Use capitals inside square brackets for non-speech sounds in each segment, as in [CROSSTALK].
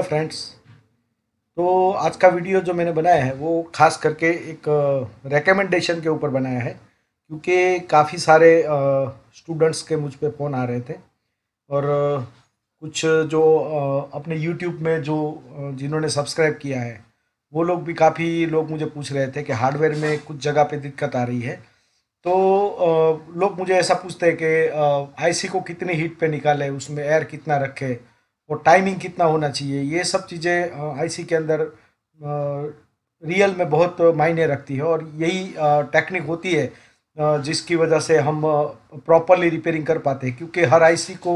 hello friends तो आज का वीडियो जो मैंने बनाया है वो खास करके एक रेकमेंडेशन के ऊपर बनाया है क्योंकि काफ़ी सारे स्टूडेंट्स के मुझ पे फ़ोन आ रहे थे और कुछ जो अपने यूट्यूब में जो जिन्होंने सब्सक्राइब किया है वो लोग भी काफ़ी लोग मुझे पूछ रहे थे कि हार्डवेयर में कुछ जगह पे दिक्कत आ रही है तो लोग मुझे ऐसा पूछते हैं कि आईसी को कितने हीट पे निकाले उसमें एयर कितना रखे और टाइमिंग कितना होना चाहिए ये सब चीज़ें आईसी के अंदर रियल में बहुत मायने रखती है और यही टेक्निक होती है जिसकी वजह से हम प्रॉपरली रिपेयरिंग कर पाते हैं क्योंकि हर आईसी को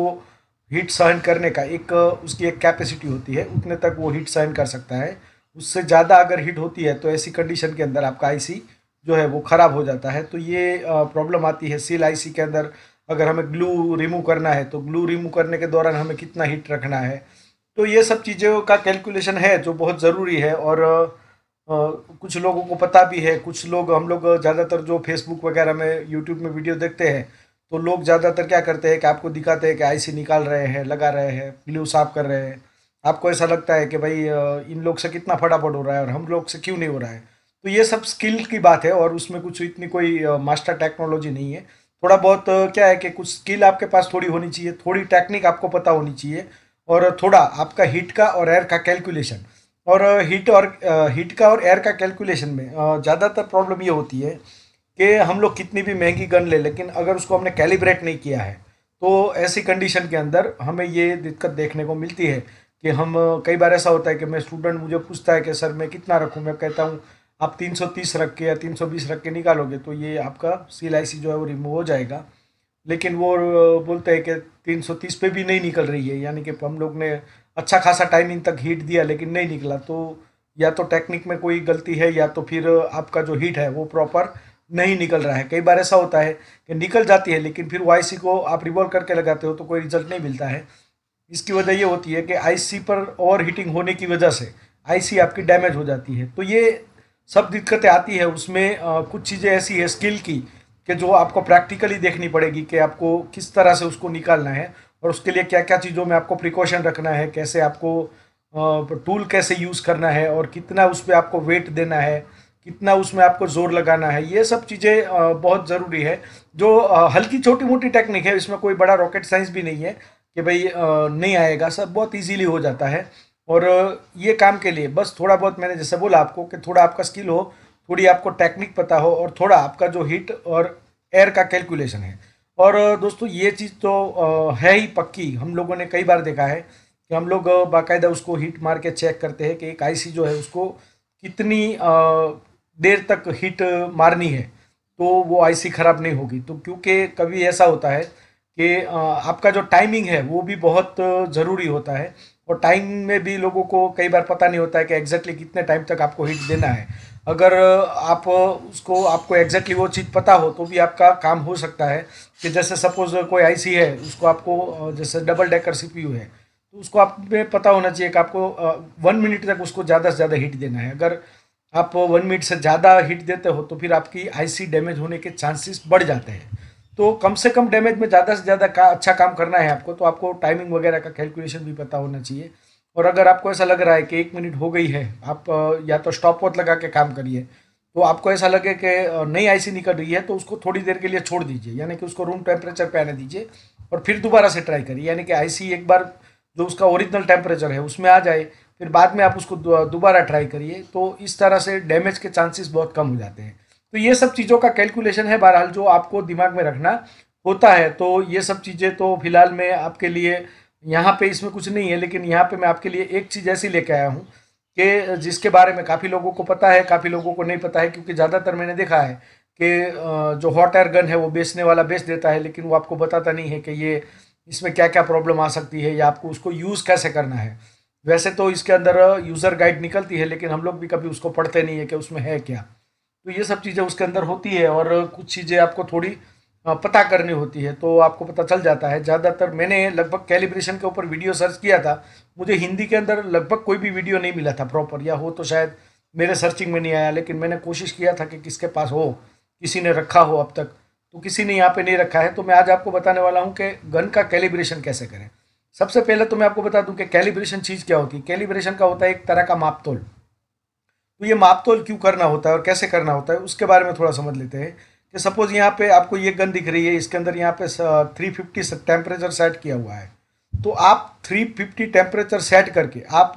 हीट सहन करने का एक उसकी एक कैपेसिटी होती है उतने तक वो हीट सहन कर सकता है उससे ज़्यादा अगर हीट होती है तो ऐसी कंडीशन के अंदर आपका आईसी जो है वो ख़राब हो जाता है तो ये प्रॉब्लम आती है सील आईसी के अंदर अगर हमें ग्लू रिमूव करना है तो ग्लू रिमूव करने के दौरान हमें कितना हीट रखना है तो ये सब चीज़ों का कैलकुलेशन है जो बहुत ज़रूरी है और आ, कुछ लोगों को पता भी है कुछ लोग हम लोग ज़्यादातर जो फेसबुक वगैरह में यूट्यूब में वीडियो देखते हैं तो लोग ज़्यादातर क्या करते हैं कि आपको दिखाते हैं कि आईसी निकाल रहे हैं लगा रहे हैं ग्लू साफ कर रहे हैं आपको ऐसा लगता है कि भाई इन लोग से कितना फटाफट हो रहा है और हम लोग से क्यों नहीं हो रहा है तो ये सब स्किल की बात है और उसमें कुछ इतनी कोई मास्टर टेक्नोलॉजी नहीं है थोड़ा बहुत क्या है कि कुछ स्किल आपके पास थोड़ी होनी चाहिए थोड़ी टेक्निक आपको पता होनी चाहिए और थोड़ा आपका हीट का और एयर का कैलकुलेशन और हीट और हीट का और एयर का कैलकुलेशन में ज़्यादातर प्रॉब्लम ये होती है कि हम लोग कितनी भी महंगी गन ले लेकिन अगर उसको हमने कैलिब्रेट नहीं किया है तो ऐसी कंडीशन के अंदर हमें ये दिक्कत देखने को मिलती है कि हम कई बार ऐसा होता है कि मैं स्टूडेंट मुझे पूछता है कि सर मैं कितना रखूँ मैं कहता हूँ आप 330 रख के या 320 रख के निकालोगे तो ये आपका सील आई जो है वो रिमूव हो जाएगा लेकिन वो बोलते हैं कि 330 पे भी नहीं निकल रही है यानी कि हम लोग ने अच्छा खासा टाइमिंग तक हीट दिया लेकिन नहीं निकला तो या तो टेक्निक में कोई गलती है या तो फिर आपका जो हीट है वो प्रॉपर नहीं निकल रहा है कई बार ऐसा होता है कि निकल जाती है लेकिन फिर वाई को आप रिवॉल्व करके लगाते हो तो कोई रिजल्ट नहीं मिलता है इसकी वजह ये होती है कि आईसी पर ओवर हीटिंग होने की वजह से आईसी आपकी डैमेज हो जाती है तो ये सब दिक्कतें आती है उसमें कुछ चीज़ें ऐसी है स्किल की कि जो आपको प्रैक्टिकली देखनी पड़ेगी कि आपको किस तरह से उसको निकालना है और उसके लिए क्या क्या चीज़ों में आपको प्रिकॉशन रखना है कैसे आपको टूल कैसे यूज़ करना है और कितना उस पर आपको वेट देना है कितना उसमें आपको ज़ोर लगाना है ये सब चीज़ें बहुत ज़रूरी है जो हल्की छोटी मोटी टेक्निक है इसमें कोई बड़ा रॉकेट साइंस भी नहीं है कि भाई नहीं आएगा सब बहुत ईजीली हो जाता है और ये काम के लिए बस थोड़ा बहुत मैंने जैसे बोला आपको कि थोड़ा आपका स्किल हो थोड़ी आपको टेक्निक पता हो और थोड़ा आपका जो हीट और एयर का कैलकुलेशन है और दोस्तों ये चीज़ तो है ही पक्की हम लोगों ने कई बार देखा है कि हम लोग बाकायदा उसको हीट मार के चेक करते हैं कि एक आईसी जो है उसको कितनी देर तक हीट मारनी है तो वो आईसी ख़राब नहीं होगी तो क्योंकि कभी ऐसा होता है कि आपका जो टाइमिंग है वो भी बहुत ज़रूरी होता है और टाइम में भी लोगों को कई बार पता नहीं होता है कि एग्जैक्टली exactly कितने टाइम तक आपको हिट देना है अगर आप उसको आपको एग्जैक्टली exactly वो चीज़ पता हो तो भी आपका काम हो सकता है कि जैसे सपोज कोई आईसी है उसको आपको जैसे डबल डेकर सीपीयू है तो उसको आप में पता होना चाहिए कि आपको वन मिनट तक उसको ज़्यादा से ज़्यादा हीट देना है अगर आप वन मिनट से ज़्यादा हीट देते हो तो फिर आपकी आईसी डैमेज होने के चांसेस बढ़ जाते हैं तो कम से कम डैमेज में ज़्यादा से ज़्यादा का, अच्छा काम करना है आपको तो आपको टाइमिंग वगैरह का कैलकुलेशन भी पता होना चाहिए और अगर आपको ऐसा लग रहा है कि एक मिनट हो गई है आप या तो स्टॉप वॉच लगा के काम करिए तो आपको ऐसा लगे कि नई आईसी निकल रही है तो उसको थोड़ी देर के लिए छोड़ दीजिए यानी कि उसको रूम टेम्परेचर पे आने दीजिए और फिर दोबारा से ट्राई करिए यानी कि आईसी एक बार जो उसका ओरिजिनल टेम्परेचर है उसमें आ जाए फिर बाद में आप उसको दोबारा ट्राई करिए तो इस तरह से डैमेज के चांसेस बहुत कम हो जाते हैं तो ये सब चीज़ों का कैलकुलेशन है बहरहाल जो आपको दिमाग में रखना होता है तो ये सब चीज़ें तो फिलहाल मैं आपके लिए यहाँ पे इसमें कुछ नहीं है लेकिन यहाँ पे मैं आपके लिए एक चीज़ ऐसी लेके आया हूँ कि जिसके बारे में काफ़ी लोगों को पता है काफ़ी लोगों को नहीं पता है क्योंकि ज़्यादातर मैंने देखा है कि जो हॉट एयर गन है वो बेचने वाला बेच देता है लेकिन वो आपको बताता नहीं है कि ये इसमें क्या क्या प्रॉब्लम आ सकती है या आपको उसको यूज़ कैसे करना है वैसे तो इसके अंदर यूज़र गाइड निकलती है लेकिन हम लोग भी कभी उसको पढ़ते नहीं है कि उसमें है क्या तो ये सब चीज़ें उसके अंदर होती है और कुछ चीज़ें आपको थोड़ी पता करनी होती है तो आपको पता चल जाता है ज़्यादातर मैंने लगभग कैलिब्रेशन के ऊपर वीडियो सर्च किया था मुझे हिंदी के अंदर लगभग कोई भी वीडियो नहीं मिला था प्रॉपर या हो तो शायद मेरे सर्चिंग में नहीं आया लेकिन मैंने कोशिश किया था कि किसके पास हो किसी ने रखा हो अब तक तो किसी ने यहाँ पे नहीं रखा है तो मैं आज आपको बताने वाला हूँ कि गन का कैलिब्रेशन कैसे करें सबसे पहले तो मैं आपको बता दूँ कि कैलिब्रेशन चीज़ क्या होती है कैलिब्रेशन का होता है एक तरह का मापतोल तो ये मापतोल क्यों करना होता है और कैसे करना होता है उसके बारे में थोड़ा समझ लेते हैं कि सपोज़ यहाँ पे आपको ये गन दिख रही है इसके अंदर यहाँ पे थ्री फिफ्टी टेम्परेचर सेट किया हुआ है तो आप थ्री फिफ्टी टेम्परेचर सेट करके आप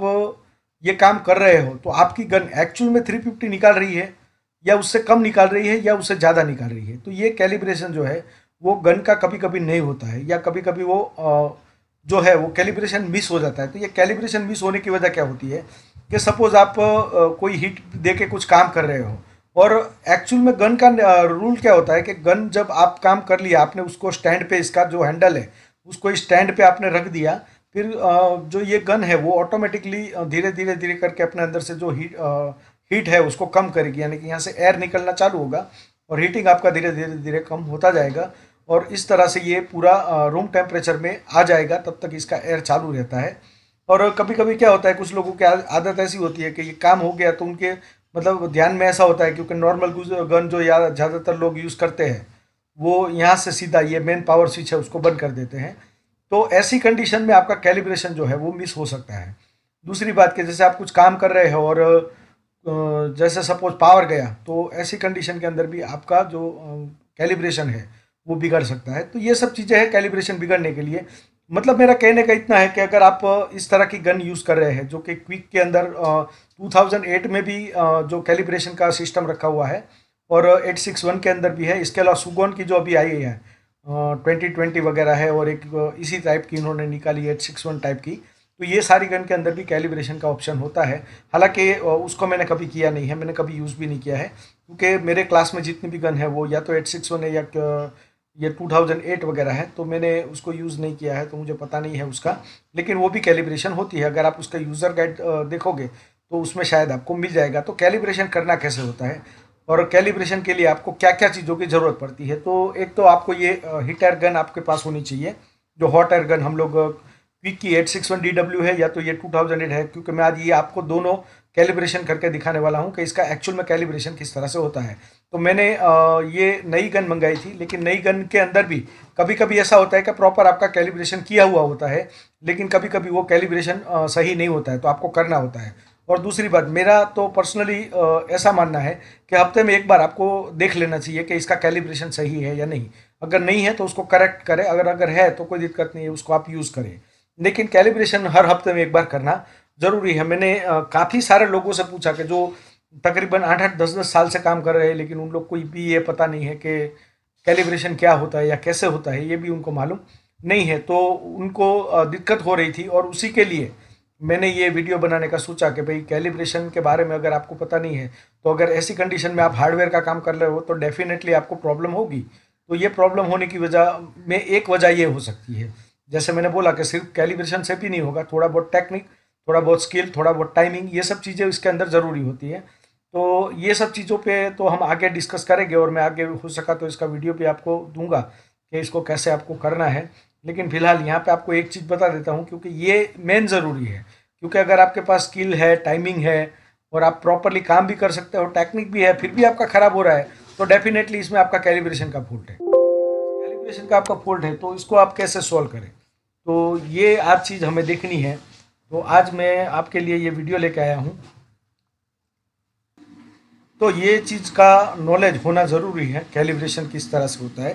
ये काम कर रहे हो तो आपकी गन एक्चुअल में थ्री फिफ्टी निकाल रही है या उससे कम निकाल रही है या उससे ज़्यादा निकाल रही है तो ये कैलिब्रेशन जो है वो गन का कभी कभी नहीं होता है या कभी कभी वो जो है वो कैलिब्रेशन मिस हो जाता है तो ये कैलिब्रेशन मिस होने की वजह क्या होती है कि सपोज़ आप कोई हीट दे के कुछ काम कर रहे हो और एक्चुअल में गन का रूल क्या होता है कि गन जब आप काम कर लिया आपने उसको स्टैंड पे इसका जो हैंडल है उसको स्टैंड पे आपने रख दिया फिर जो ये गन है वो ऑटोमेटिकली धीरे धीरे धीरे करके अपने अंदर से जो हीट हीट है उसको कम करेगी यानी कि यहाँ से एयर निकलना चालू होगा और हीटिंग आपका धीरे धीरे धीरे कम होता जाएगा और इस तरह से ये पूरा रूम टेम्परेचर में आ जाएगा तब तक इसका एयर चालू रहता है और कभी कभी क्या होता है कुछ लोगों की आदत ऐसी होती है कि ये काम हो गया तो उनके मतलब ध्यान में ऐसा होता है क्योंकि नॉर्मल गन जो या ज़्यादातर लोग यूज़ करते हैं वो यहाँ से सीधा ये मेन पावर स्विच है उसको बंद कर देते हैं तो ऐसी कंडीशन में आपका कैलिब्रेशन जो है वो मिस हो सकता है दूसरी बात कि जैसे आप कुछ काम कर रहे हो और जैसे सपोज पावर गया तो ऐसी कंडीशन के अंदर भी आपका जो कैलिब्रेशन है वो बिगड़ सकता है तो ये सब चीज़ें हैं कैलिब्रेशन बिगड़ने के लिए मतलब मेरा कहने का इतना है कि अगर आप इस तरह की गन यूज़ कर रहे हैं जो कि क्विक के अंदर 2008 में भी जो कैलिब्रेशन का सिस्टम रखा हुआ है और 861 के अंदर भी है इसके अलावा सुगोन की जो अभी आई है ट्वेंटी ट्वेंटी वगैरह है और एक इसी टाइप की इन्होंने निकाली एट सिक्स वन टाइप की तो ये सारी गन के अंदर भी कैलिब्रेशन का ऑप्शन होता है हालांकि उसको मैंने कभी किया नहीं है मैंने कभी यूज़ भी नहीं किया है क्योंकि मेरे क्लास में जितनी भी गन है वो या तो एट सिक्स वन है या ये 2008 वगैरह है तो मैंने उसको यूज़ नहीं किया है तो मुझे पता नहीं है उसका लेकिन वो भी कैलिब्रेशन होती है अगर आप उसका यूज़र गाइड देखोगे तो उसमें शायद आपको मिल जाएगा तो कैलिब्रेशन करना कैसे होता है और कैलिब्रेशन के लिए आपको क्या क्या चीज़ों की ज़रूरत पड़ती है तो एक तो आपको ये हीट एयर गन आपके पास होनी चाहिए जो हॉट एयर गन हम लोग क्विक की eight six one D W है या तो ये टू थाउजेंड एट है क्योंकि मैं आज ये आपको दोनों कैलिब्रेशन करके दिखाने वाला हूँ कि इसका एक्चुअल में कैलिब्रेशन किस तरह से होता है तो मैंने ये नई गन मंगाई थी लेकिन नई गन के अंदर भी कभी कभी ऐसा होता है कि प्रॉपर आपका कैलिब्रेशन किया हुआ होता है लेकिन कभी कभी वो कैलिब्रेशन सही नहीं होता है तो आपको करना होता है और दूसरी बात मेरा तो पर्सनली ऐसा मानना है कि हफ्ते में एक बार आपको देख लेना चाहिए कि इसका कैलिब्रेशन सही है या नहीं अगर नहीं है तो उसको करेक्ट करें अगर अगर है तो कोई दिक्कत नहीं है उसको आप यूज़ करें लेकिन कैलिब्रेशन हर हफ्ते में एक बार करना ज़रूरी है मैंने काफ़ी सारे लोगों से पूछा कि जो तकरीबन आठ आठ दस दस साल से काम कर रहे हैं लेकिन उन लोग को भी ये पता नहीं है कि कैलिब्रेशन क्या होता है या कैसे होता है ये भी उनको मालूम नहीं है तो उनको दिक्कत हो रही थी और उसी के लिए मैंने ये वीडियो बनाने का सोचा कि भाई कैलिब्रेशन के बारे में अगर आपको पता नहीं है तो अगर ऐसी कंडीशन में आप हार्डवेयर का काम कर रहे हो तो डेफिनेटली आपको प्रॉब्लम होगी तो ये प्रॉब्लम होने की वजह में एक वजह ये हो सकती है जैसे मैंने बोला कि सिर्फ कैलिब्रेशन से भी नहीं होगा थोड़ा बहुत टेक्निक थोड़ा बहुत स्किल थोड़ा बहुत टाइमिंग ये सब चीज़ें इसके अंदर ज़रूरी होती है तो ये सब चीज़ों पे तो हम आगे डिस्कस करेंगे और मैं आगे हो सका तो इसका वीडियो भी आपको दूंगा कि इसको कैसे आपको करना है लेकिन फिलहाल यहाँ पे आपको एक चीज़ बता देता हूँ क्योंकि ये मेन ज़रूरी है क्योंकि अगर आपके पास स्किल है टाइमिंग है और आप प्रॉपरली काम भी कर सकते हो टेक्निक भी है फिर भी आपका ख़राब हो रहा है तो डेफिनेटली इसमें आपका कैलिब्रेशन का फॉल्ट है कैलिब्रेशन का आपका फॉल्ट है तो इसको आप कैसे सॉल्व करें तो ये आप चीज़ हमें देखनी है तो आज मैं आपके लिए ये वीडियो लेके आया हूँ तो ये चीज़ का नॉलेज होना ज़रूरी है कैलिब्रेशन किस तरह से होता है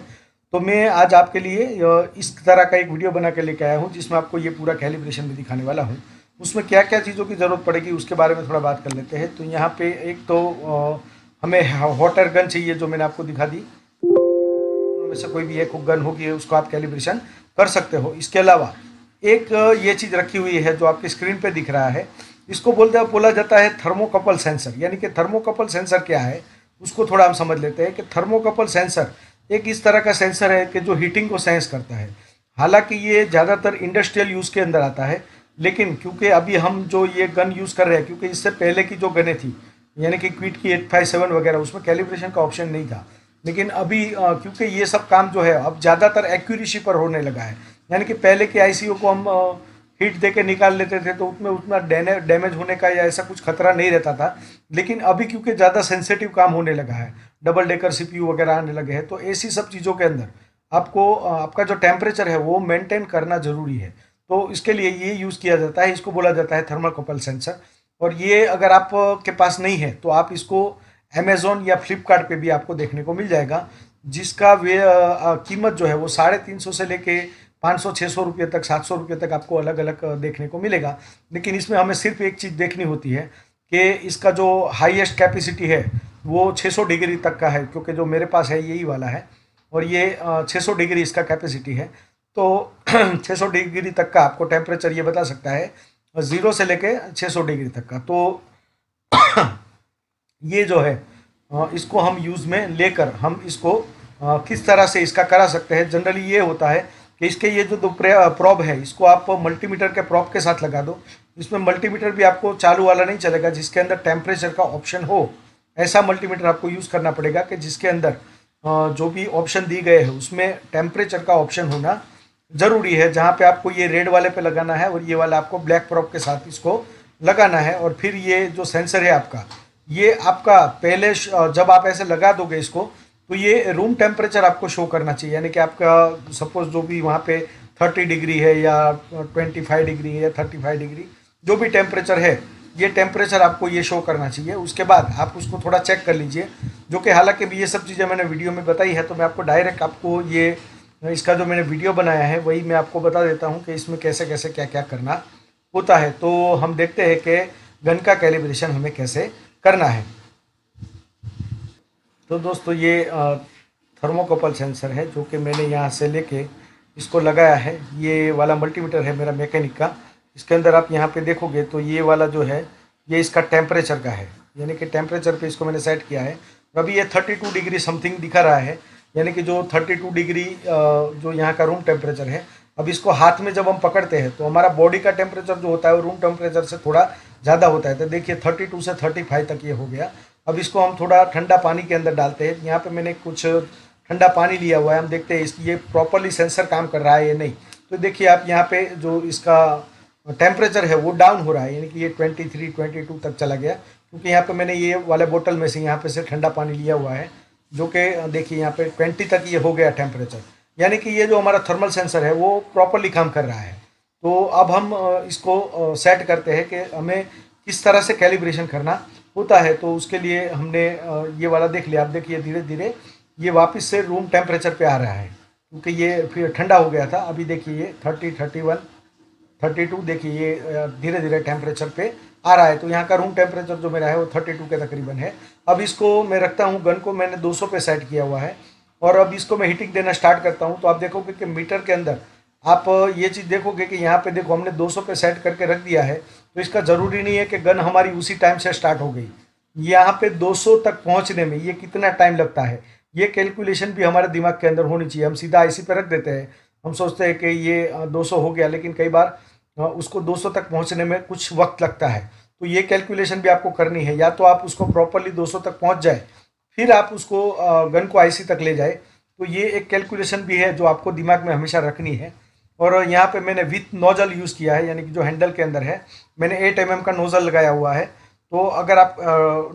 तो मैं आज आपके लिए इस तरह का एक वीडियो बना के लेके आया हूँ जिसमें आपको ये पूरा कैलिब्रेशन भी दिखाने वाला हूँ उसमें क्या क्या चीज़ों की ज़रूरत पड़ेगी उसके बारे में थोड़ा बात कर लेते हैं तो यहाँ पे एक तो हमें हॉटर गन चाहिए जो मैंने आपको दिखा दी से कोई भी एक गन होगी उसको आप कैलिब्रेशन कर सकते हो इसके अलावा एक ये चीज़ रखी हुई है जो आपकी स्क्रीन पे दिख रहा है इसको बोलते बोला जाता है थर्मोकपल सेंसर यानी कि थर्मोकपल सेंसर क्या है उसको थोड़ा हम समझ लेते हैं कि थर्मोकपल सेंसर एक इस तरह का सेंसर है कि जो हीटिंग को सेंस करता है हालांकि ये ज़्यादातर इंडस्ट्रियल यूज़ के अंदर आता है लेकिन क्योंकि अभी हम जो ये गन यूज़ कर रहे हैं क्योंकि इससे पहले की जो गने थी यानी कि क्विट की एट फाइव सेवन वगैरह उसमें कैलिब्रेशन का ऑप्शन नहीं था लेकिन अभी क्योंकि ये सब काम जो है अब ज़्यादातर एक्यूरेसी पर होने लगा है यानी कि पहले के आईसीयू को हम हीट दे निकाल लेते थे तो उसमें उतना डैमेज होने का या ऐसा कुछ खतरा नहीं रहता था लेकिन अभी क्योंकि ज़्यादा सेंसेटिव काम होने लगा है डबल डेकर सीपीयू वगैरह आने लगे हैं तो ऐसी सब चीज़ों के अंदर आपको आपका जो टेम्परेचर है वो मेंटेन करना ज़रूरी है तो इसके लिए ये यूज़ किया जाता है इसको बोला जाता है थर्मल कपल सेंसर और ये अगर आप के पास नहीं है तो आप इसको अमेज़ोन या फ्लिपकार्ट भी आपको देखने को मिल जाएगा जिसका वे कीमत जो है वो साढ़े तीन सौ से लेके पाँच सौ छः सौ रुपये तक सात सौ रुपये तक आपको अलग अलग देखने को मिलेगा लेकिन इसमें हमें सिर्फ एक चीज़ देखनी होती है कि इसका जो हाईएस्ट कैपेसिटी है वो 600 डिग्री तक का है क्योंकि जो मेरे पास है यही वाला है और ये 600 डिग्री इसका कैपेसिटी है तो 600 [CLEARS THROAT] डिग्री तक का आपको टेम्परेचर ये बता सकता है ज़ीरो से लेके 600 डिग्री तक का तो [CLEARS THROAT] ये जो है इसको हम यूज़ में लेकर हम इसको किस तरह से इसका करा सकते हैं जनरली ये होता है इसके ये जो दो प्रॉब है इसको आप मल्टीमीटर के प्रॉब के साथ लगा दो इसमें मल्टीमीटर भी आपको चालू वाला नहीं चलेगा जिसके अंदर टेम्परेचर का ऑप्शन हो ऐसा मल्टीमीटर आपको यूज़ करना पड़ेगा कि जिसके अंदर जो भी ऑप्शन दी गए हैं उसमें टेम्परेचर का ऑप्शन होना ज़रूरी है जहाँ पे आपको ये रेड वाले पे लगाना है और ये वाला आपको ब्लैक प्रॉप के साथ इसको लगाना है और फिर ये जो सेंसर है आपका ये आपका पहले जब आप ऐसे लगा दोगे इसको तो ये रूम टेम्परेचर आपको शो करना चाहिए यानी कि आपका सपोज जो भी वहाँ पे थर्टी डिग्री है या ट्वेंटी फाइव डिग्री है या थर्टी फाइव डिग्री जो भी टेम्परेचर है ये टेम्परेचर आपको ये शो करना चाहिए उसके बाद आप उसको थोड़ा चेक कर लीजिए जो कि हालांकि ये सब चीज़ें मैंने वीडियो में बताई है तो मैं आपको डायरेक्ट आपको ये इसका जो मैंने वीडियो बनाया है वही मैं आपको बता देता हूँ कि इसमें कैसे कैसे क्या क्या करना होता है तो हम देखते हैं कि गन का कैलिब्रेशन हमें कैसे करना है तो दोस्तों ये थर्मोकपल सेंसर है जो कि मैंने यहाँ से लेके इसको लगाया है ये वाला मल्टीमीटर है मेरा मैकेनिक का इसके अंदर आप यहाँ पे देखोगे तो ये वाला जो है ये इसका टेम्परेचर का है यानी कि टेम्परेचर पे इसको मैंने सेट किया है तो अभी ये 32 डिग्री समथिंग दिखा रहा है यानी कि जो 32 डिग्री जो यहाँ का रूम टेम्परेचर है अब इसको हाथ में जब हम पकड़ते हैं तो हमारा बॉडी का टेम्परेचर जो होता है वो रूम टेम्परेचर से थोड़ा ज़्यादा होता है तो देखिए थर्टी से थर्टी तक ये हो गया अब इसको हम थोड़ा ठंडा पानी के अंदर डालते हैं यहाँ पे मैंने कुछ ठंडा पानी लिया हुआ है हम देखते हैं इस ये प्रॉपरली सेंसर काम कर रहा है या नहीं तो देखिए आप यहाँ पे जो इसका टेम्परेचर है वो डाउन हो रहा है यानी कि ये ट्वेंटी थ्री ट्वेंटी टू तक चला गया क्योंकि यहाँ पे मैंने ये वाले बोतल में से यहाँ पे से ठंडा पानी लिया हुआ है जो कि देखिए यहाँ पर ट्वेंटी तक ये हो गया टेम्परेचर यानी कि ये जो हमारा थर्मल सेंसर है वो प्रॉपरली काम कर रहा है तो अब हम इसको सेट करते हैं कि हमें किस तरह से कैलिब्रेशन करना होता है तो उसके लिए हमने ये वाला देख लिया आप देखिए धीरे धीरे ये वापस से रूम टेम्परेचर पे आ रहा है क्योंकि ये फिर ठंडा हो गया था अभी देखिए ये thirty thirty one thirty two देखिए ये धीरे धीरे टेम्परेचर पे आ रहा है तो यहाँ का रूम टेम्परेचर जो मेरा है वो थर्टी टू के तकरीबन है अब इसको मैं रखता हूँ गन को मैंने दो सौ पे सेट किया हुआ है और अब इसको मैं हीटिंग देना स्टार्ट करता हूँ तो आप देखोगे कि मीटर के अंदर आप ये चीज़ देखोगे कि यहाँ पे देखो हमने 200 पे सेट करके रख दिया है तो इसका ज़रूरी नहीं है कि गन हमारी उसी टाइम से स्टार्ट हो गई यहाँ पे 200 तक पहुँचने में ये कितना टाइम लगता है ये कैलकुलेशन भी हमारे दिमाग के अंदर होनी चाहिए हम सीधा इसी पे रख देते हैं हम सोचते हैं कि ये 200 हो गया लेकिन कई बार उसको 200 तक पहुँचने में कुछ वक्त लगता है तो ये कैलकुलेशन भी आपको करनी है या तो आप उसको प्रॉपरली दो तक पहुँच जाए फिर आप उसको गन को आईसी तक ले जाए तो ये एक कैलकुलेशन भी है जो आपको दिमाग में हमेशा रखनी है और यहाँ पे मैंने विथ नोज़ल यूज़ किया है यानी कि जो हैंडल के अंदर है मैंने एट एम का नोज़ल लगाया हुआ है तो अगर आप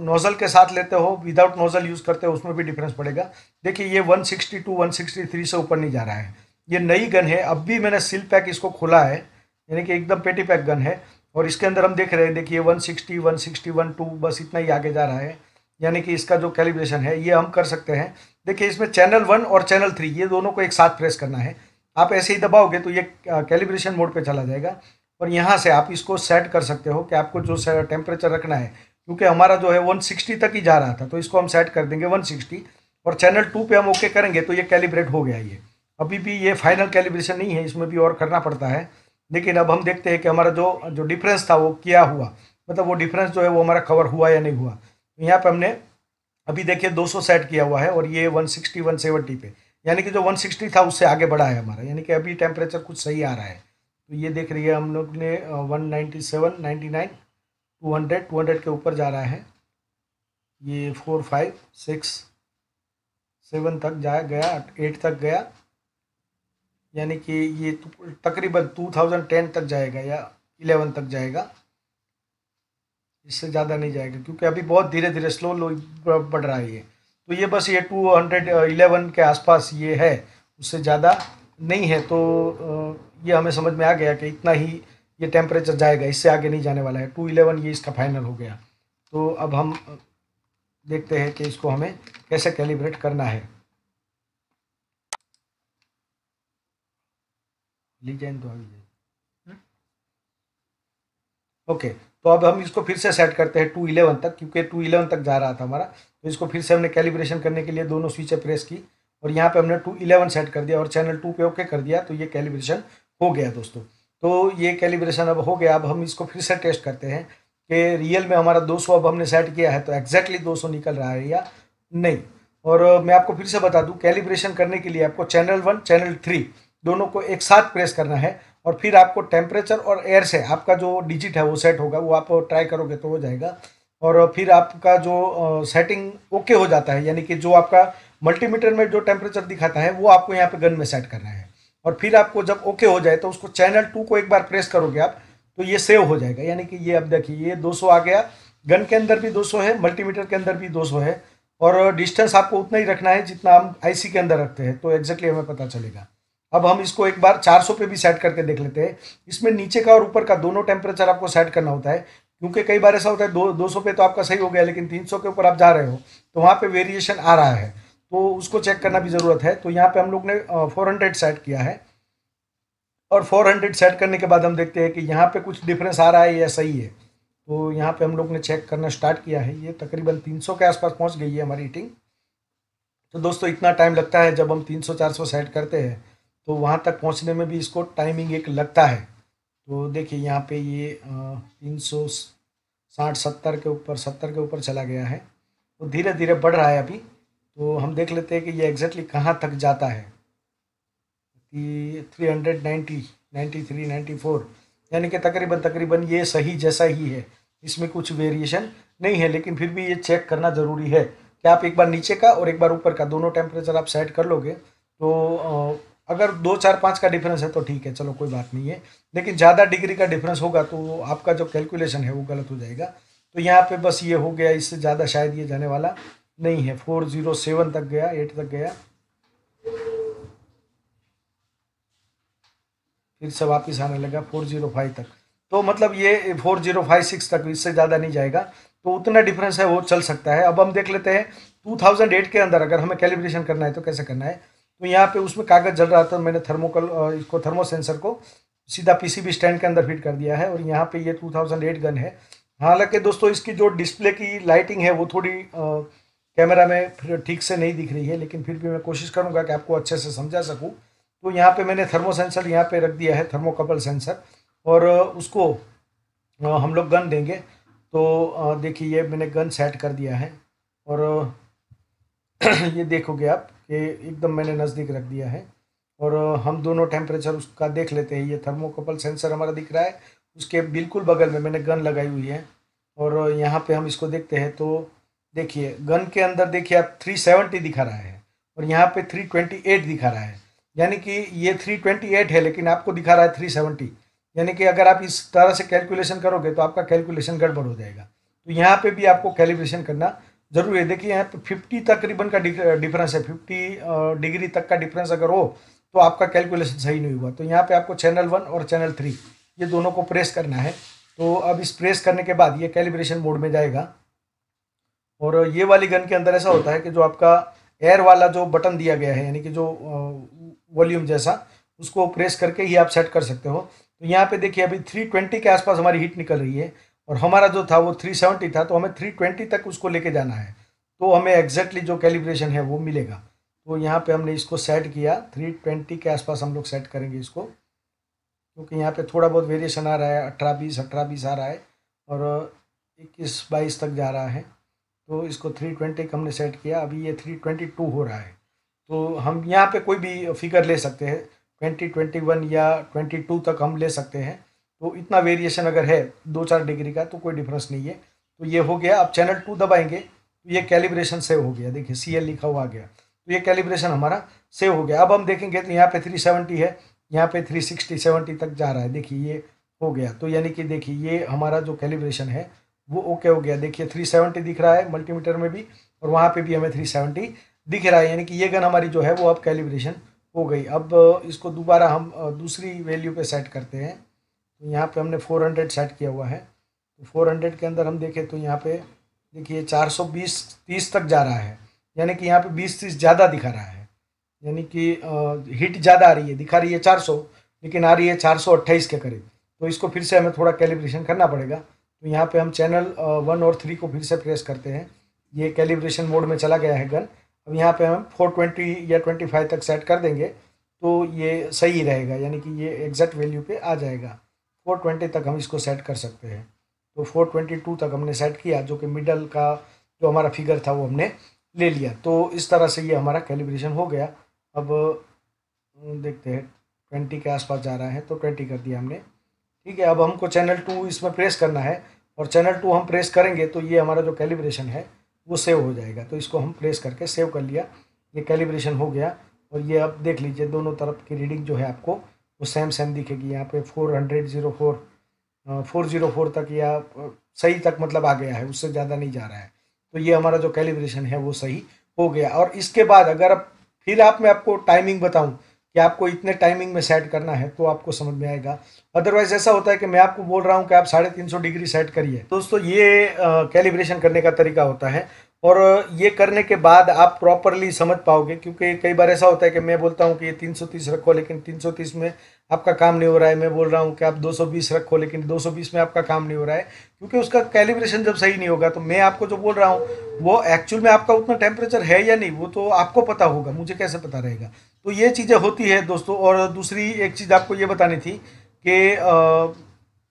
नोज़ल के साथ लेते हो विदाउट नोज़ल यूज़ करते हो उसमें भी डिफरेंस पड़ेगा देखिए ये 162 163 से ऊपर नहीं जा रहा है ये नई गन है अब भी मैंने सिल पैक इसको खोला है यानी कि एकदम पेटी पैक गन है और इसके अंदर हम देख रहे हैं देखिए 160 वन 12 बस इतना ही आगे जा रहा है यानी कि इसका जो कैलिब्रेशन है ये हम कर सकते हैं देखिए इसमें चैनल वन और चैनल थ्री ये दोनों को एक साथ प्रेस करना है आप ऐसे ही दबाओगे तो ये कैलिब्रेशन मोड पे चला जाएगा और यहाँ से आप इसको सेट कर सकते हो कि आपको जो टेम्परेचर रखना है क्योंकि हमारा जो है सिक्सटी तक ही जा रहा था तो इसको हम सेट कर देंगे सिक्सटी और चैनल टू पे हम ओके करेंगे तो ये कैलिब्रेट हो गया ये अभी भी ये फाइनल कैलिब्रेशन नहीं है इसमें भी और करना पड़ता है लेकिन अब हम देखते हैं कि हमारा जो जो डिफरेंस था वो किया हुआ मतलब वो डिफरेंस जो है वो हमारा कवर हुआ या नहीं हुआ तो यहाँ पर हमने अभी देखिए 200 सेट किया हुआ है और ये 160 170 पे यानी कि जो 160 था उससे आगे बढ़ा है हमारा यानी कि अभी टेम्परेचर कुछ सही आ रहा है तो ये देख रही है हम लोग ने one ninety seven ninety nine two hundred two hundred के ऊपर जा रहा है ये फोर फाइव सिक्स सेवन तक जाया गया एट तक गया यानी कि ये तो तकरीबन टू थाउजेंड टेन तक जाएगा या इलेवन तक जाएगा इससे ज़्यादा नहीं जाएगा क्योंकि अभी बहुत धीरे धीरे स्लो लो बढ़ रहा है ये तो ये बस ये टू हंड्रेड इलेवन के आसपास ये है उससे ज़्यादा नहीं है तो ये हमें समझ में आ गया कि इतना ही ये टेम्परेचर जाएगा इससे आगे नहीं जाने वाला है टू इलेवन ये इसका फाइनल हो गया तो अब हम देखते हैं कि इसको हमें कैसे कैलिब्रेट करना है लीजेंड तो ओके तो अब हम इसको फिर से सेट करते हैं टू इलेवन तक क्योंकि टू इलेवन तक जा रहा था हमारा तो इसको फिर से हमने कैलिब्रेशन करने के लिए दोनों स्विचें प्रेस की और यहाँ पे हमने टू इलेवन सेट कर दिया और चैनल टू पे ओके कर दिया तो ये कैलिब्रेशन हो गया दोस्तों तो ये कैलिब्रेशन अब हो गया अब हम इसको फिर से टेस्ट करते हैं कि रियल में हमारा दो अब हमने सेट किया है तो एग्जैक्टली दो निकल रहा है या नहीं और मैं आपको फिर से बता दूँ कैलिब्रेशन करने के लिए आपको चैनल वन चैनल थ्री दोनों को एक साथ प्रेस करना है और फिर आपको टेम्परेचर और एयर से आपका जो डिजिट है वो सेट होगा वो आप ट्राई करोगे तो हो जाएगा और फिर आपका जो सेटिंग ओके हो जाता है यानी कि जो आपका मल्टीमीटर में जो टेम्परेचर दिखाता है वो आपको यहाँ पे गन में सेट करना है और फिर आपको जब ओके हो जाए तो उसको चैनल टू को एक बार प्रेस करोगे आप तो ये सेव हो जाएगा यानी कि ये अब देखिए ये 200 आ गया गन के अंदर भी 200 है मल्टीमीटर के अंदर भी 200 है और डिस्टेंस आपको उतना ही रखना है जितना हम आईसी के अंदर रखते हैं तो एग्जैक्टली हमें पता चलेगा अब हम इसको एक बार 400 पे भी सेट करके देख लेते हैं इसमें नीचे का और ऊपर का दोनों टेम्परेचर आपको सेट करना होता है क्योंकि कई बार ऐसा होता है दो दो पे तो आपका सही हो गया लेकिन 300 के ऊपर आप जा रहे हो तो वहाँ पे वेरिएशन आ रहा है तो उसको चेक करना भी ज़रूरत है तो यहाँ पे हम लोग ने फोर हंड्रेड सेट किया है और फोर हंड्रेड सेट करने के बाद हम देखते हैं कि यहाँ पे कुछ डिफरेंस आ रहा है या सही है तो यहाँ पे हम लोग ने चेक करना स्टार्ट किया है ये तकरीबन 300 के आसपास पहुँच गई है हमारी हीटिंग तो दोस्तों इतना टाइम लगता है जब हम 300-400 सेट करते हैं तो वहाँ तक पहुँचने में भी इसको टाइमिंग एक लगता है तो देखिए यहाँ पे ये तीन सौ साठ सत्तर के ऊपर सत्तर के ऊपर चला गया है वो धीरे धीरे बढ़ रहा है अभी तो हम देख लेते हैं कि ये एग्जैक्टली कहाँ तक जाता है कि three hundred ninety ninety three ninety four यानी कि तकरीबन तकरीबन ये सही जैसा ही है इसमें कुछ वेरिएशन नहीं है लेकिन फिर भी ये चेक करना ज़रूरी है कि आप एक बार नीचे का और एक बार ऊपर का दोनों टेम्परेचर आप सेट कर लोगे तो अगर दो चार पाँच का डिफरेंस है तो ठीक है चलो कोई बात नहीं है लेकिन ज़्यादा डिग्री का डिफरेंस होगा तो आपका जो कैलकुलेशन है वो गलत हो जाएगा तो यहाँ पे बस ये हो गया इससे ज़्यादा शायद ये जाने वाला नहीं है फोर जीरो सेवन तक गया एट तक गया फिर से वापस आने लगा फोर जीरो फाइव तक तो मतलब ये फोर जीरो फाइव सिक्स तक इससे ज़्यादा नहीं जाएगा तो उतना डिफरेंस है वो चल सकता है अब हम देख लेते हैं टू थाउजेंड एट के अंदर अगर हमें कैलिब्रेशन करना है तो कैसे करना है तो यहाँ पे उसमें कागज़ जल रहा था मैंने थर्मोकल इसको थर्मो सेंसर को सीधा पीसीबी स्टैंड के अंदर फिट कर दिया है और यहाँ पे ये 2008 गन है हालांकि दोस्तों इसकी जो डिस्प्ले की लाइटिंग है वो थोड़ी आ, कैमरा में फिर ठीक से नहीं दिख रही है लेकिन फिर भी मैं कोशिश करूँगा कि आपको अच्छे से समझा सकूँ तो यहाँ पर मैंने थर्मो सेंसर यहाँ पर रख दिया है थर्मोकपल सेंसर और उसको हम लोग गन देंगे तो देखिए ये मैंने गन सेट कर दिया है और [CLEARS THROAT] ये देखोगे आप के एकदम मैंने नज़दीक रख दिया है और हम दोनों टेम्परेचर उसका देख लेते हैं ये थर्मोकपल सेंसर हमारा दिख रहा है उसके बिल्कुल बगल में मैंने गन लगाई हुई है और यहाँ पे हम इसको देखते हैं तो देखिए गन के अंदर देखिए आप 370 दिखा रहा है और यहाँ पे 328 दिखा रहा है यानी कि ये 328 है लेकिन आपको दिखा रहा है 370 यानी कि अगर आप इस तरह से कैलकुलेशन करोगे तो आपका कैलकुलेशन गड़बड़ हो जाएगा तो यहाँ पर भी आपको कैलकुलेशन करना ज़रूर है देखिए यहाँ पे फिफ्टी तकरीबन का डिफरेंस है फिफ्टी डिग्री तक का डिफरेंस अगर हो तो आपका कैलकुलेशन सही नहीं हुआ तो यहाँ पे आपको चैनल वन और चैनल थ्री ये दोनों को प्रेस करना है तो अब इस प्रेस करने के बाद ये कैलिब्रेशन मोड में जाएगा और ये वाली गन के अंदर ऐसा होता है कि जो आपका एयर वाला जो बटन दिया गया है यानी कि जो वॉल्यूम जैसा उसको प्रेस करके ही आप सेट कर सकते हो तो यहाँ पे देखिए अभी 320 के आसपास हमारी हीट निकल रही है और हमारा जो था वो 370 था तो हमें 320 तक उसको लेके जाना है तो हमें एग्जैक्टली जो कैलिब्रेशन है वो मिलेगा तो यहाँ पे हमने इसको सेट किया 320 के आसपास हम लोग सेट करेंगे इसको क्योंकि यहाँ पे थोड़ा बहुत वेरिएशन आ रहा है अठारह बीस अठारह बीस आ रहा है और इक्कीस बाईस तक जा रहा है तो इसको थ्री ट्वेंटी का हमने सेट किया अभी ये थ्री ट्वेंटी टू हो रहा है तो हम यहाँ पे कोई भी फिगर ले सकते हैं ट्वेंटी ट्वेंटी वन या ट्वेंटी टू तक हम ले सकते हैं तो इतना वेरिएशन अगर है दो चार डिग्री का तो कोई डिफरेंस नहीं है तो ये हो गया अब चैनल टू दबाएंगे तो ये कैलिब्रेशन सेव हो गया देखिए सी लिखा हुआ आ गया तो ये कैलिब्रेशन हमारा सेव हो गया अब हम देखेंगे तो यहाँ पे 370 है यहाँ पे 360 70 तक जा रहा है देखिए ये हो गया तो यानी कि देखिए ये हमारा जो कैलिब्रेशन है वो ओके हो गया देखिए 370 दिख रहा है मल्टीमीटर में भी और वहाँ पे भी हमें 370 दिख रहा है यानी कि ये गन हमारी जो है वो अब कैलिब्रेशन हो गई अब इसको दोबारा हम दूसरी वैल्यू पर सेट करते हैं तो यहाँ पे हमने 400 सेट किया हुआ है तो 400 के अंदर हम देखें तो यहाँ पे देखिए 420 30 तक जा रहा है यानी कि यहाँ पे 20 30 ज़्यादा दिखा रहा है यानी कि हीट ज़्यादा आ रही है दिखा रही है 400 लेकिन आ रही है चार के करीब तो इसको फिर से हमें थोड़ा कैलिब्रेशन करना पड़ेगा तो यहाँ पर हम चैनल वन और थ्री को फिर से प्रेस करते हैं ये कैलिब्रेशन मोड में चला गया है गन अब यहाँ पे हम 420 या 25 तक सेट कर देंगे तो ये सही रहेगा यानी कि ये एग्जैक्ट वैल्यू पे आ जाएगा फोर ट्वेंटी तक हम इसको सेट कर सकते हैं तो फोर ट्वेंटी टू तक हमने सेट किया जो कि मिडल का जो हमारा फिगर था वो हमने ले लिया तो इस तरह से ये हमारा कैलिब्रेशन हो गया अब हम्म, देखते हैं ट्वेंटी के आसपास जा रहा है तो ट्वेंटी कर दिया हमने ठीक है अब हमको चैनल टू इसमें प्रेस करना है और चैनल टू हम प्रेस करेंगे तो ये हमारा जो कैलिब्रेशन है वो सेव हो जाएगा तो इसको हम प्रेस करके सेव कर लिया ये कैलिब्रेशन हो गया और ये अब देख लीजिए दोनों तरफ की रीडिंग जो है आपको वो सेम सेम दिखेगी यहाँ पे four hundred zero four four zero four तक या सही तक मतलब आ गया है उससे ज़्यादा नहीं जा रहा है तो ये हमारा जो कैलिब्रेशन है वो सही हो गया और इसके बाद अगर अब फिर आप मैं आपको टाइमिंग बताऊँ कि आपको इतने टाइमिंग में सेट करना है तो आपको समझ में आएगा अदरवाइज ऐसा होता है कि मैं आपको बोल रहा हूँ कि आप साढ़े तीन सौ डिग्री सेट करिए दोस्तों ये कैलिब्रेशन करने का तरीका होता है और ये करने के बाद आप प्रॉपरली समझ पाओगे क्योंकि कई बार ऐसा होता है कि मैं बोलता हूँ कि ये 330 रखो लेकिन 330 में आपका काम नहीं हो रहा है मैं बोल रहा हूँ कि आप 220 रखो लेकिन 220 में आपका काम नहीं हो रहा है क्योंकि उसका कैलिब्रेशन जब सही नहीं होगा तो मैं आपको जो बोल रहा हूँ वो एक्चुअल में आपका उतना टेम्परेचर है या नहीं वो तो आपको पता होगा मुझे कैसे पता रहेगा तो ये चीज़ें होती है दोस्तों और दूसरी एक चीज़ आपको ये बतानी थी कि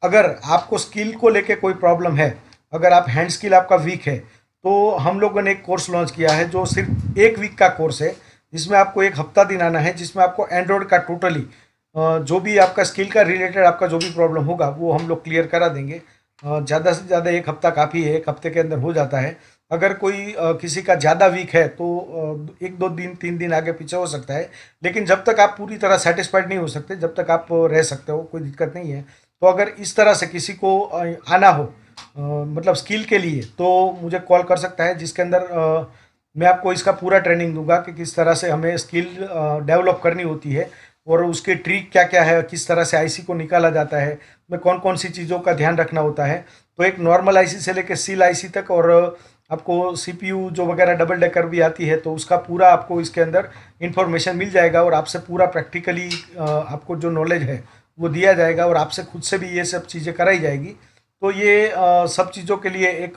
अगर आपको स्किल को लेकर कोई प्रॉब्लम है अगर आप हैंड स्किल आपका वीक है तो हम लोगों ने एक कोर्स लॉन्च किया है जो सिर्फ एक वीक का कोर्स है जिसमें आपको एक हफ्ता दिन आना है जिसमें आपको एंड्रॉयड का टोटली जो भी आपका स्किल का रिलेटेड आपका जो भी प्रॉब्लम होगा वो हम लोग क्लियर करा देंगे ज़्यादा से ज़्यादा एक हफ्ता काफ़ी है एक हफ्ते के अंदर हो जाता है अगर कोई किसी का ज़्यादा वीक है तो एक दो दिन तीन दिन आगे पीछे हो सकता है लेकिन जब तक आप पूरी तरह सेटिस्फाइड नहीं हो सकते जब तक आप रह सकते हो कोई दिक्कत नहीं है तो अगर इस तरह से किसी को आना हो मतलब स्किल के लिए तो मुझे कॉल कर सकता है जिसके अंदर मैं आपको इसका पूरा ट्रेनिंग दूंगा कि किस तरह से हमें स्किल डेवलप करनी होती है और उसके ट्रिक क्या क्या है किस तरह से आईसी को निकाला जाता है मैं कौन कौन सी चीज़ों का ध्यान रखना होता है तो एक नॉर्मल आईसी से लेकर सील आईसी तक और आपको सीपीयू जो वगैरह डबल डेकर भी आती है तो उसका पूरा आपको इसके अंदर इन्फॉर्मेशन मिल जाएगा और आपसे पूरा प्रैक्टिकली आपको जो नॉलेज है वो दिया जाएगा और आपसे खुद से भी ये सब चीज़ें कराई जाएगी तो ये आ, सब चीज़ों के लिए एक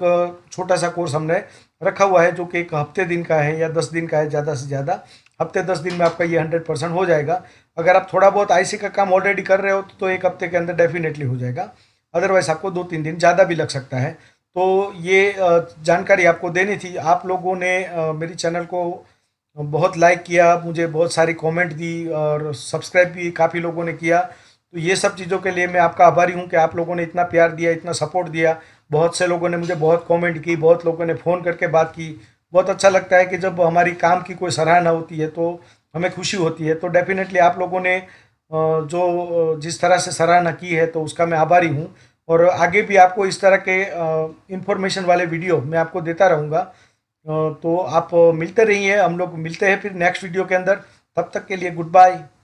छोटा सा कोर्स हमने रखा हुआ है जो कि एक हफ्ते दिन का है या दस दिन का है ज़्यादा से ज़्यादा हफ्ते दस दिन में आपका ये हंड्रेड परसेंट हो जाएगा अगर आप थोड़ा बहुत आईसी का काम ऑलरेडी कर रहे हो तो एक हफ्ते के अंदर डेफिनेटली हो जाएगा अदरवाइज आपको दो तीन दिन ज़्यादा भी लग सकता है तो ये जानकारी आपको देनी थी आप लोगों ने मेरी चैनल को बहुत लाइक किया मुझे बहुत सारी कमेंट दी और सब्सक्राइब भी काफ़ी लोगों ने किया तो ये सब चीज़ों के लिए मैं आपका आभारी हूँ कि आप लोगों ने इतना प्यार दिया इतना सपोर्ट दिया बहुत से लोगों ने मुझे बहुत कमेंट की बहुत लोगों ने फ़ोन करके बात की बहुत अच्छा लगता है कि जब हमारी काम की कोई सराहना होती है तो हमें खुशी होती है तो डेफिनेटली आप लोगों ने जो जिस तरह से सराहना की है तो उसका मैं आभारी हूँ और आगे भी आपको इस तरह के इंफॉर्मेशन वाले वीडियो मैं आपको देता रहूँगा तो आप मिलते रहिए हम लोग मिलते हैं फिर नेक्स्ट वीडियो के अंदर तब तक के लिए गुड बाय